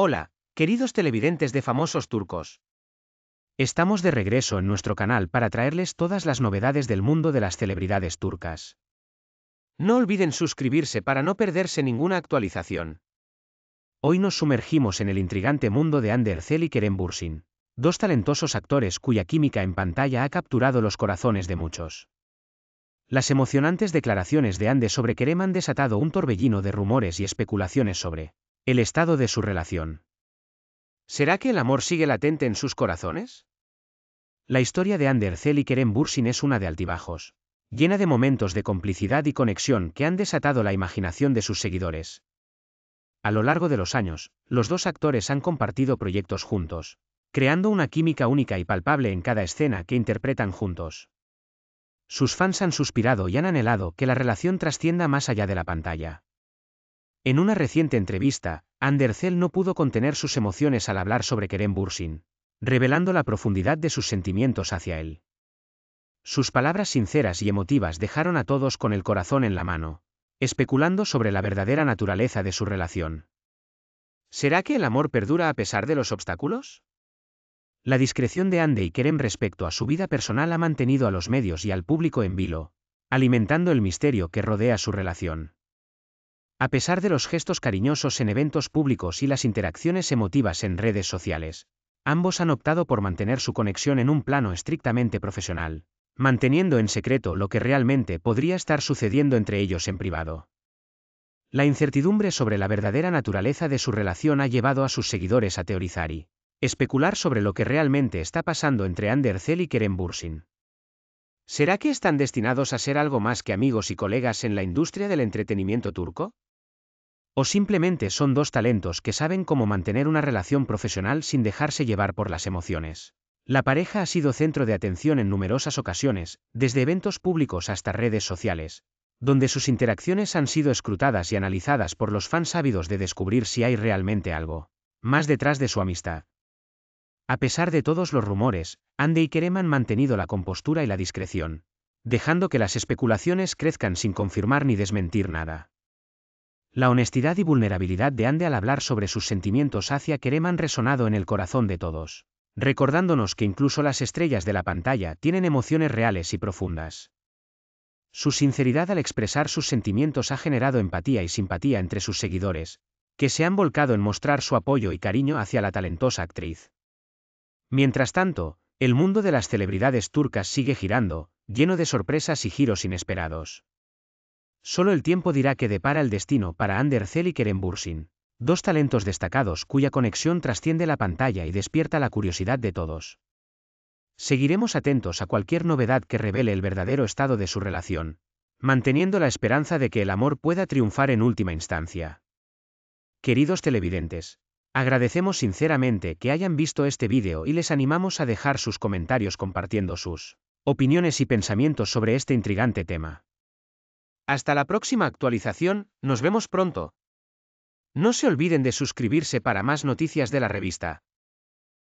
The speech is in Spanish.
Hola, queridos televidentes de famosos turcos. Estamos de regreso en nuestro canal para traerles todas las novedades del mundo de las celebridades turcas. No olviden suscribirse para no perderse ninguna actualización. Hoy nos sumergimos en el intrigante mundo de Ander Zell y Kerem Bursin, dos talentosos actores cuya química en pantalla ha capturado los corazones de muchos. Las emocionantes declaraciones de Ander sobre Kerem han desatado un torbellino de rumores y especulaciones sobre el estado de su relación. ¿Será que el amor sigue latente en sus corazones? La historia de Anders y Keren Bursin es una de altibajos, llena de momentos de complicidad y conexión que han desatado la imaginación de sus seguidores. A lo largo de los años, los dos actores han compartido proyectos juntos, creando una química única y palpable en cada escena que interpretan juntos. Sus fans han suspirado y han anhelado que la relación trascienda más allá de la pantalla. En una reciente entrevista, Andercel no pudo contener sus emociones al hablar sobre Kerem Bursin, revelando la profundidad de sus sentimientos hacia él. Sus palabras sinceras y emotivas dejaron a todos con el corazón en la mano, especulando sobre la verdadera naturaleza de su relación. ¿Será que el amor perdura a pesar de los obstáculos? La discreción de Ande y Kerem respecto a su vida personal ha mantenido a los medios y al público en vilo, alimentando el misterio que rodea su relación. A pesar de los gestos cariñosos en eventos públicos y las interacciones emotivas en redes sociales, ambos han optado por mantener su conexión en un plano estrictamente profesional, manteniendo en secreto lo que realmente podría estar sucediendo entre ellos en privado. La incertidumbre sobre la verdadera naturaleza de su relación ha llevado a sus seguidores a teorizar y especular sobre lo que realmente está pasando entre Andercel y Kerem Bursin. ¿Será que están destinados a ser algo más que amigos y colegas en la industria del entretenimiento turco? O simplemente son dos talentos que saben cómo mantener una relación profesional sin dejarse llevar por las emociones. La pareja ha sido centro de atención en numerosas ocasiones, desde eventos públicos hasta redes sociales, donde sus interacciones han sido escrutadas y analizadas por los fans ávidos de descubrir si hay realmente algo más detrás de su amistad. A pesar de todos los rumores, Andy y Kerem han mantenido la compostura y la discreción, dejando que las especulaciones crezcan sin confirmar ni desmentir nada. La honestidad y vulnerabilidad de Ande al hablar sobre sus sentimientos hacia Kerem han resonado en el corazón de todos, recordándonos que incluso las estrellas de la pantalla tienen emociones reales y profundas. Su sinceridad al expresar sus sentimientos ha generado empatía y simpatía entre sus seguidores, que se han volcado en mostrar su apoyo y cariño hacia la talentosa actriz. Mientras tanto, el mundo de las celebridades turcas sigue girando, lleno de sorpresas y giros inesperados. Solo el tiempo dirá que depara el destino para Ander Zeliker en Bursin. Dos talentos destacados cuya conexión trasciende la pantalla y despierta la curiosidad de todos. Seguiremos atentos a cualquier novedad que revele el verdadero estado de su relación, manteniendo la esperanza de que el amor pueda triunfar en última instancia. Queridos televidentes, agradecemos sinceramente que hayan visto este vídeo y les animamos a dejar sus comentarios compartiendo sus opiniones y pensamientos sobre este intrigante tema. Hasta la próxima actualización, nos vemos pronto. No se olviden de suscribirse para más noticias de la revista.